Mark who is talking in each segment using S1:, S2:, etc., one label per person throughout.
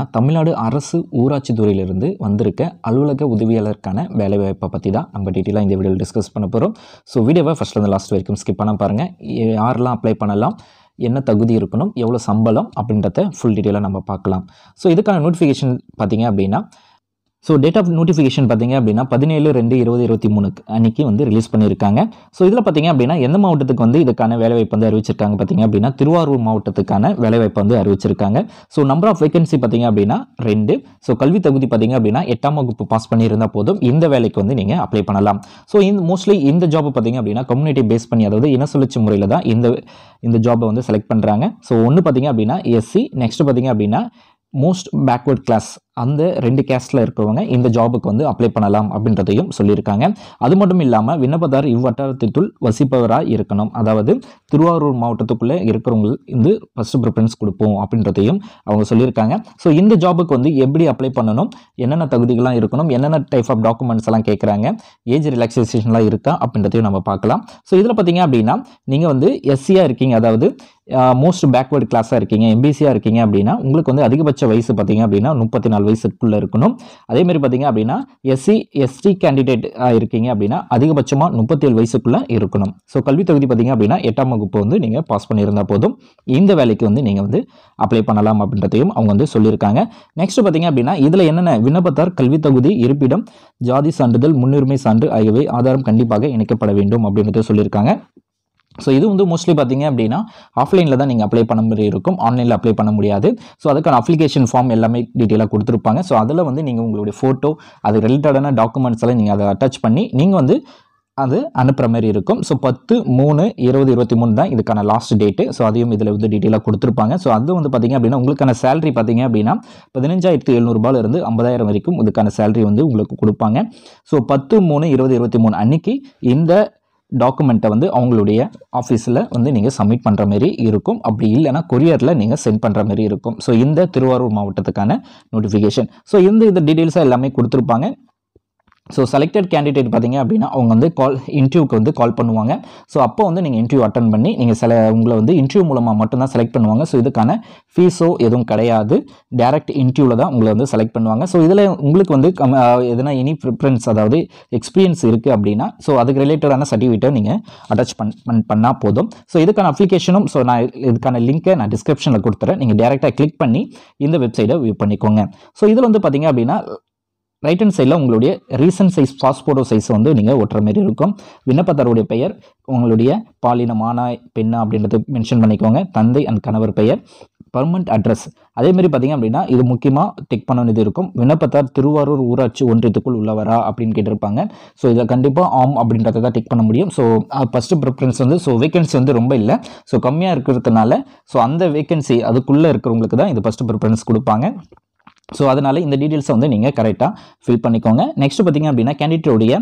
S1: தான் தமிழ்நாடு அரசு ஊராட்சி துறையிலிருந்து வந்திருக்க அலுவலக உதவியாளருக்கான வேலைவாய்ப்பை பற்றி தான் நம்ம டீட்டெயிலாக இந்த வீடியோவில் டிஸ்கஸ் பண்ண போகிறோம் ஸோ வீடியோவை ஃபஸ்ட்லேருந்து லாஸ்ட் வரைக்கும் ஸ்கிப் பண்ண பாருங்கள் யாரெல்லாம் அப்ளை பண்ணலாம் என்ன தகுதி இருக்கணும் எவ்வளோ சம்பளம் அப்படின்றத ஃபுல் டீட்டெயிலாக நம்ம பார்க்கலாம் ஸோ இதுக்கான நோட்டிஃபிகேஷன் பார்த்திங்க அப்படின்னா ஸோ டேட் ஆஃப் நோட்டிஃபிகேஷன் பார்த்தீங்க அப்படின்னா பதினேழு ரெண்டு இருபது இருபத்தி மூணுக்கு அன்றைக்கி வந்து ரிலீஸ் பண்ணியிருக்காங்க ஸோ இதில் பார்த்தீங்க அப்படின்னா எந்த மாவட்டத்துக்கு வந்து இதுக்கான வேலைவாய்ப்பு வந்து அறிவிச்சிருக்காங்க பார்த்தீங்க அப்படின்னா திருவாரூர் மாவட்டத்துக்கான வேலைவாய்ப்பு வந்து அறிவிச்சிருக்காங்க ஸோ நம்பர் ஆஃப் வேகன்சி பார்த்தீங்க அப்படின்னா ரெண்டு ஸோ கல்வி தகுதி பார்த்தீங்க அப்படின்னா எட்டாம் வகுப்பு பாஸ் பண்ணியிருந்தால் போதும் இந்த வேலைக்கு வந்து நீங்கள் அப்ளை பண்ணலாம் ஸோ இந்த மோஸ்ட்லி இந்த ஜாப் பார்த்தீங்க அப்படின்னா கம்யூனிட்டி பேஸ் பண்ணி அதாவது இன சுழற்சி முறையில் தான் இந்த இந்த ஜாபை வந்து செலக்ட் பண்ணுறாங்க ஸோ ஒன்று பார்த்தீங்க அப்படின்னா எஸ்சி நெக்ஸ்ட் பார்த்தீங்க அப்படின்னா மோஸ்ட் பேக்வர்ட் கிளாஸ் அந்த ரெண்டு கேஸ்டில் இருக்கிறவங்க இந்த ஜாபுக்கு வந்து அப்ளை பண்ணலாம் அப்படின்றதையும் சொல்லியிருக்காங்க அது மட்டும் இல்லாமல் விண்ணப்பதார் இவ்வட்டாரத்திற்குள் வசிப்பவராக இருக்கணும் அதாவது திருவாரூர் மாவட்டத்துக்குள்ளே இருக்கிறவங்களுக்கு வந்து ஃபஸ்ட்டு ப்ரிஃபரன்ஸ் கொடுப்போம் அப்படின்றதையும் அவங்க சொல்லியிருக்காங்க ஸோ இந்த ஜாபுக்கு வந்து எப்படி அப்ளை பண்ணணும் என்னென்ன தகுதிகளாக இருக்கணும் என்னென்ன டைப் ஆஃப் டாக்குமெண்ட்ஸ் எல்லாம் கேட்குறாங்க ஏஜ் ரிலாக்ஸேஷன்லாம் இருக்கா அப்படின்றதையும் நம்ம பார்க்கலாம் ஸோ இதில் பார்த்தீங்க அப்படின்னா நீங்கள் வந்து எஸ்சியாக இருக்கீங்க அதாவது மோஸ்ட் பேக்வேர்டு கிளாஸாக இருக்கீங்க எம்பிசியாக இருக்கீங்க அப்படின்னா உங்களுக்கு வந்து அதிகபட்ச வயசு பார்த்தீங்க அப்படின்னா முப்பத்தி நாலு வயசுக்குள்ளே இருக்கணும் அதேமாதிரி பார்த்திங்க அப்படின்னா எஸ்சி எஸ்டி கேண்டிடேட் இருக்கீங்க அப்படின்னா அதிகபட்சமாக முப்பத்தேழு வயசுக்குள்ளே இருக்கணும் ஸோ கல்வி தொகுதி பார்த்திங்க அப்படின்னா எட்டாம் வகுப்பு வந்து நீங்கள் பாஸ் பண்ணியிருந்தால் போதும் இந்த வேலைக்கு வந்து நீங்கள் வந்து அப்ளை பண்ணலாம் அப்படின்றதையும் அவங்க வந்து சொல்லியிருக்காங்க நெக்ஸ்ட் பார்த்திங்க அப்படின்னா இதில் என்னென்ன விண்ணப்பத்தார் கல்வி தொகுதி இருப்பிடம் ஜாதி சான்றிதழ் முன்னுரிமை சான்று ஆகியவை ஆதாரம் கண்டிப்பாக இணைக்கப்பட வேண்டும் அப்படின்றத சொல்லியிருக்காங்க ஸோ இது வந்து மோஸ்ட்லி பார்த்தீங்க அப்படின்னா ஆஃப்லைனில் தான் நீங்கள் அப்ளை பண்ண மாதிரி இருக்கும் ஆன்லைனில் அப்ளை பண்ண முடியாது ஸோ அதுக்கான அப்ளிகேஷன் ஃபார்ம் எல்லாமே டீட்டெயிலாக கொடுத்துருப்பாங்க ஸோ அதில் வந்து நீங்கள் உங்களுடைய ஃபோட்டோ அது ரிலேட்டடான டாக்குமெண்ட்ஸ் எல்லாம் நீங்கள் அதை அட்டாச் பண்ணி நீங்கள் வந்து அது அனுப்புகிற மாதிரி இருக்கும் ஸோ பத்து மூணு இருபது இருபத்தி மூணு தான் இதுக்கான லாஸ்ட் டேட்டு ஸோ அதையும் இதில் வந்து டீட்டெயிலாக கொடுத்துருப்பாங்க ஸோ அது வந்து பார்த்திங்க அப்படின்னா உங்களுக்கான சேலரி பார்த்திங்க அப்படின்னா பதினஞ்சாயிரத்து எழுநூறுபாலேருந்து ஐம்பதாயிரம் வரைக்கும் இதுக்கான சேலரி வந்து உங்களுக்கு கொடுப்பாங்க ஸோ பத்து மூணு இருபது இருபத்தி மூணு அன்றைக்கி இந்த டாக்குமெண்ட்டை வந்து அவங்களுடைய ஆஃபீஸில் வந்து நீங்கள் சப்மிட் பண்ணுற மாரி இருக்கும் அப்படி இல்லைனா கொரியரில் நீங்கள் சென்ட் பண்ணுற மாரி இருக்கும் ஸோ இந்த திருவாரூர் மாவட்டத்துக்கான நோட்டிஃபிகேஷன் ஸோ இந்த இந்த டீட்டெயில்ஸாக எல்லாமே கொடுத்துருப்பாங்க ஸோ செலக்டட் கேண்டிடேட் பார்த்தீங்க அப்படின்னா அவங்க வந்து கால் இன்டர்வியூக்கு வந்து கால் பண்ணுவாங்க ஸோ அப்போ வந்து நீங்கள் இன்டர்வியூ அட்டன் பண்ணி நீங்கள் சில உங்களை வந்து இன்டர்வியூ மூலமாக மட்டும்தான் செலக்ட் பண்ணுவாங்க ஸோ இதுக்கான ஃபீஸோ எதுவும் கிடையாது டேரக்ட் இன்டர்வியூவில் தான் உங்களை வந்து செலக்ட் பண்ணுவாங்க ஸோ இதில் உங்களுக்கு வந்து கம் எதனா எனி ப்ரிஃபரன்ஸ் அதாவது எக்ஸ்பீரியன்ஸ் இருக்குது அப்படின்னா ஸோ அதுக்கு ரிலேட்டடான சர்டிஃபிகேட்டை நீங்கள் அட்டாச் பண் பண்ணால் போதும் ஸோ இதுக்கான அப்ளிகேஷனும் ஸோ நான் இதுக்கான லிங்க்கை நான் டிஸ்கிரிப்ஷனில் கொடுத்துறேன் நீங்கள் டேரெக்டாக கிளிக் பண்ணி இந்த வெப்சைட்டை வியூ பண்ணிக்கோங்க ஸோ இதில் வந்து பார்த்திங்க அப்படின்னா ரைட் ஹேண்ட் சைடில் உங்களுடைய ரீசன்ட் சைஸ் பாஸ்போர்ட்டோ சைஸ் வந்து நீங்கள் ஒட்டுற மாதிரி இருக்கும் விண்ணப்பத்தருடைய பெயர் உங்களுடைய பாலின மானா பெண்ணா அப்படின்றது மென்ஷன் பண்ணிக்கோங்க தந்தை அண்ட் கணவர் பெயர் பர்மனண்ட் அட்ரஸ் அதேமாரி பார்த்திங்க அப்படின்னா இது முக்கியமாக டிக் பண்ண வேண்டியது இருக்கும் விண்ணப்பத்தார் திருவாரூர் ஊராட்சி ஒன்றியத்துக்குள் உள்ளவரா அப்படின்னு கேட்டிருப்பாங்க ஸோ இதை கண்டிப்பாக ஆம் அப்படின்றத தான் டிக் பண்ண முடியும் ஸோ ஃபஸ்ட்டு ப்ரிஃபரன்ஸ் வந்து ஸோ வேகன்சி வந்து ரொம்ப இல்லை ஸோ கம்மியாக இருக்கிறதுனால ஸோ அந்த வேகன்சி அதுக்குள்ளே இருக்கிறவங்களுக்கு தான் இது ஃபஸ்ட்டு ப்ரிஃபரன்ஸ் கொடுப்பாங்க ஸோ அதனால் இந்த டீட்டெயில்ஸை வந்து நீங்கள் கரெக்டாக ஃபில் பண்ணிக்கோங்க நெக்ஸ்ட் பார்த்திங்க அப்படின்னா கேண்டிடேட்டுடைய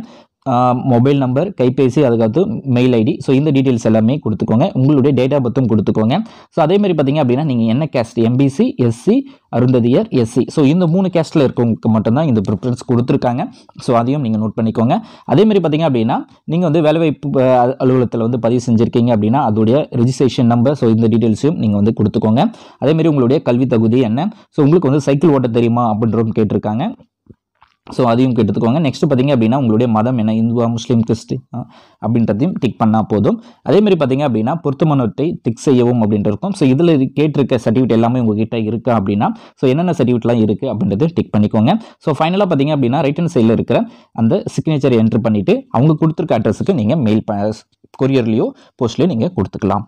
S1: மொபைல் நம்பர் கைபேசி அதுக்கடுத்து மெயில் ஐடி ஸோ இந்த டீட்டெயில்ஸ் எல்லாமே கொடுத்துக்கோங்க உங்களுடைய டேட் ஆஃப் பர்த்தும் கொடுத்துக்கோங்க ஸோ அதேமாதிரி பார்த்தீங்க அப்படின்னா நீங்கள் என்ன caste MBC SC Arunthathiyar SC so இந்த மூணு கேஸ்ட்டில் இருக்கவங்களுக்கு மட்டும்தான் இந்த ப்ரிஃபரன்ஸ் கொடுத்துருக்காங்க ஸோ அதையும் நீங்கள் நோட் பண்ணிக்கோங்க அதேமாதிரி பார்த்தீங்க அப்படின்னா நீங்கள் வந்து வேலைவாய்ப்பு அலுவலகத்தில் வந்து பதிவு செஞ்சுருக்கீங்க அப்படின்னா அதோடைய ரிஜிஸ்ட்ரேஷன் நம்பர் ஸோ இந்த டீட்டெயில்ஸையும் நீங்கள் வந்து கொடுத்துக்கோங்க அதேமாதிரி உங்களுடைய கல்வி தகுதி என்ன ஸோ உங்களுக்கு வந்து சைக்கிள் ஓட்ட தெரியுமா அப்படின்றவங்க கேட்டிருக்காங்க ஸோ அதையும் கேட்டுக்கோங்க நெக்ஸ்ட் பார்த்தீங்க அப்படின்னா உங்களுடைய மதம் என்ன இந்துவா முஸ்லீம் கிறிஸ்டின் அப்படின்றதையும் டிக் பண்ணால் போதும் அதேமாதிரி பார்த்திங்க அப்படின்னா பொருத்தமானவற்றை டிக் செய்யவும் அப்படின்ட்டு இருக்கும் ஸோ இதில் கேட்டிருக்க சர்டிஃபிகேட் எல்லாமே உங்ககிட்ட இருக்கா அப்படின்னா ஸோ என்னென்ன சர்டிஃபிகேட்லாம் இருக்குது அப்படின்றது டிக் பண்ணிக்கோங்க ஸோ ஃபைனலாக பார்த்தீங்க அப்படின்னா ரைட் ஹேண்ட் சைடில் இருக்கிற அந்த சிக்னேச்சர் என்ட்ரு பண்ணிவிட்டு அவங்க கொடுத்துருக்க அட்ரஸுக்கு நீங்கள் மெயில் கொரியர்லேயோ போஸ்ட்லேயோ நீங்கள் கொடுத்துக்கலாம்